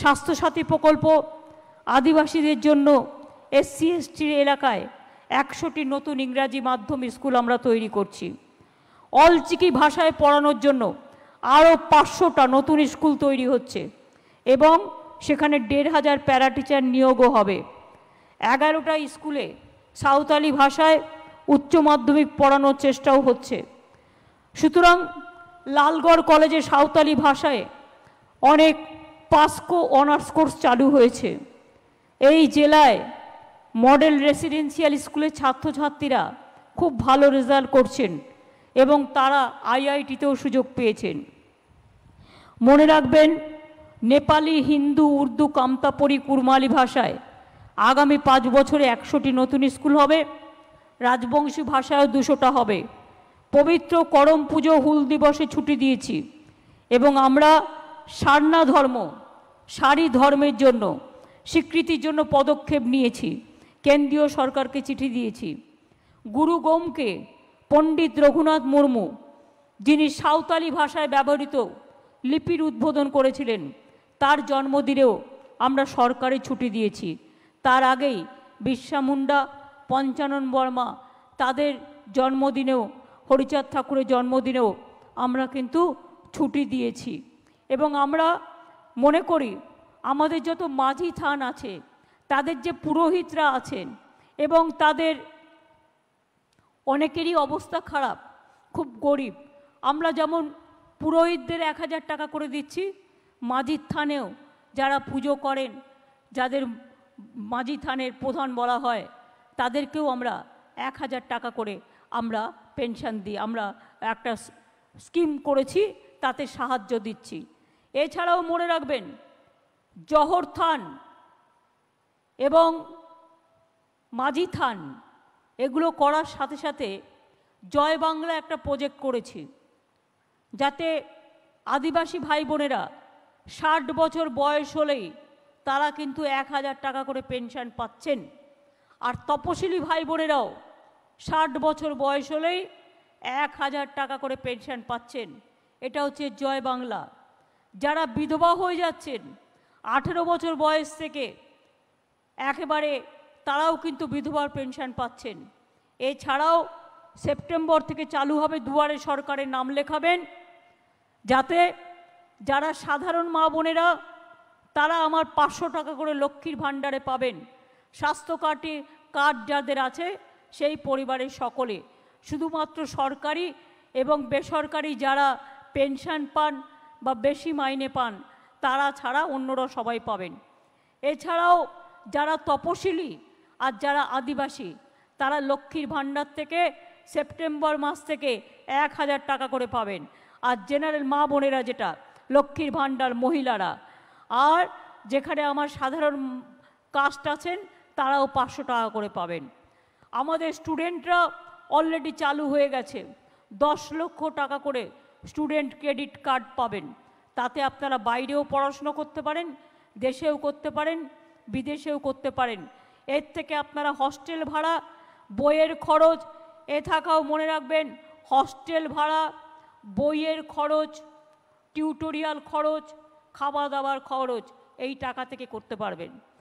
স্বাস্থ্যসাথী প্রকল্প আদিবাসীদের জন্য এসসি এসটির এলাকায় একশোটি নতুন ইংরাজি মাধ্যম স্কুল আমরা তৈরি করছি অলচিকি ভাষায় পড়ানোর জন্য আরও পাঁচশোটা নতুন স্কুল তৈরি হচ্ছে এবং সেখানে দেড় হাজার প্যারা টিচার নিয়োগও হবে এগারোটা স্কুলে সাঁওতালি ভাষায় উচ্চ মাধ্যমিক পড়ানোর চেষ্টাও হচ্ছে সুতরাং লালগড় কলেজে সাঁওতালি ভাষায় অনেক পাসকো অনার্স কোর্স চালু হয়েছে এই জেলায় মডেল রেসিডেন্সিয়াল স্কুলের ছাত্রছাত্রীরা খুব ভালো রেজাল্ট করছেন এবং তারা আইআইটিতেও সুযোগ পেয়েছেন মনে রাখবেন নেপালি হিন্দু উর্দু কামতাপরি কুরমালি ভাষায় আগামী পাঁচ বছরে একশোটি নতুন স্কুল হবে রাজবংশী ভাষায়ও দুশোটা হবে পবিত্র করম পুজো হুল দিবসে ছুটি দিয়েছি এবং আমরা সারনা ধর্ম সারি ধর্মের জন্য স্বীকৃতির জন্য পদক্ষেপ নিয়েছি কেন্দ্রীয় সরকারকে চিঠি দিয়েছি গুরু গোমকে পণ্ডিত রঘুনাথ মুর্মু যিনি সাঁওতালি ভাষায় ব্যবহৃত লিপির উদ্বোধন করেছিলেন তার জন্মদিনেও আমরা সরকারি ছুটি দিয়েছি তার আগেই বিশ্বা মুন্ডা পঞ্চানন বর্মা তাদের জন্মদিনেও হরিচাঁদ ঠাকুরের জন্মদিনেও আমরা কিন্তু ছুটি দিয়েছি এবং আমরা মনে করি আমাদের যত মাঝি থান আছে তাদের যে পুরোহিতরা আছেন এবং তাদের অনেকেরই অবস্থা খারাপ খুব গরিব আমরা যেমন পুরোহিতদের এক হাজার টাকা করে দিচ্ছি মাঝির থানেও যারা পুজো করেন যাদের মাঝি থানের প্রধান বলা হয় তাদেরকেও আমরা এক হাজার টাকা করে আমরা পেনশন দিই আমরা একটা স্কিম করেছি তাতে সাহায্য দিচ্ছি এছাড়াও মনে রাখবেন জহর থান এবং মাঝি থান এগুলো করার সাথে সাথে জয় বাংলা একটা প্রজেক্ট করেছি যাতে আদিবাসী ভাই বোনেরা ষাট বছর বয়স হলেই তারা কিন্তু এক হাজার টাকা করে পেনশন পাচ্ছেন আর তপশিলি ভাই বোনেরাও ষাট বছর বয়স হলেই এক হাজার টাকা করে পেনশন পাচ্ছেন এটা হচ্ছে জয় বাংলা যারা বিধবা হয়ে যাচ্ছেন আঠেরো বছর বয়স থেকে একেবারে তারাও কিন্তু বিধবার পেনশন পাচ্ছেন এছাড়াও সেপ্টেম্বর থেকে চালু হবে দুয়ারে সরকারের নাম লেখাবেন যাতে যারা সাধারণ মা বোনেরা তারা আমার পাঁচশো টাকা করে লক্ষ্মীর ভাণ্ডারে পাবেন স্বাস্থ্য কার্ডে কার্ড যাদের আছে সেই পরিবারের সকলে শুধুমাত্র সরকারি এবং বেসরকারি যারা পেনশন পান বা বেশি মাইনে পান তারা ছাড়া অন্যরা সবাই পাবেন এছাড়াও যারা তপশিলি আর যারা আদিবাসী তারা লক্ষ্মীর ভাণ্ডার থেকে সেপ্টেম্বর মাস থেকে এক হাজার টাকা করে পাবেন আর জেনারেল মা বোনেরা যেটা লক্ষ্মীর ভাণ্ডার মহিলারা আর যেখানে আমার সাধারণ কাস্ট আছেন তারাও পাঁচশো টাকা করে পাবেন আমাদের স্টুডেন্টরা অলরেডি চালু হয়ে গেছে দশ লক্ষ টাকা করে স্টুডেন্ট ক্রেডিট কার্ড পাবেন তাতে আপনারা বাইরেও পড়াশুনো করতে পারেন দেশেও করতে পারেন বিদেশেও করতে পারেন এর থেকে আপনারা হস্টেল ভাড়া বইয়ের খরচ এ থাকাও মনে রাখবেন হস্টেল ভাড়া বইয়ের খরচ টিউটোরিয়াল খরচ খাওয়া দাওয়ার খরচ এই টাকা থেকে করতে পারবেন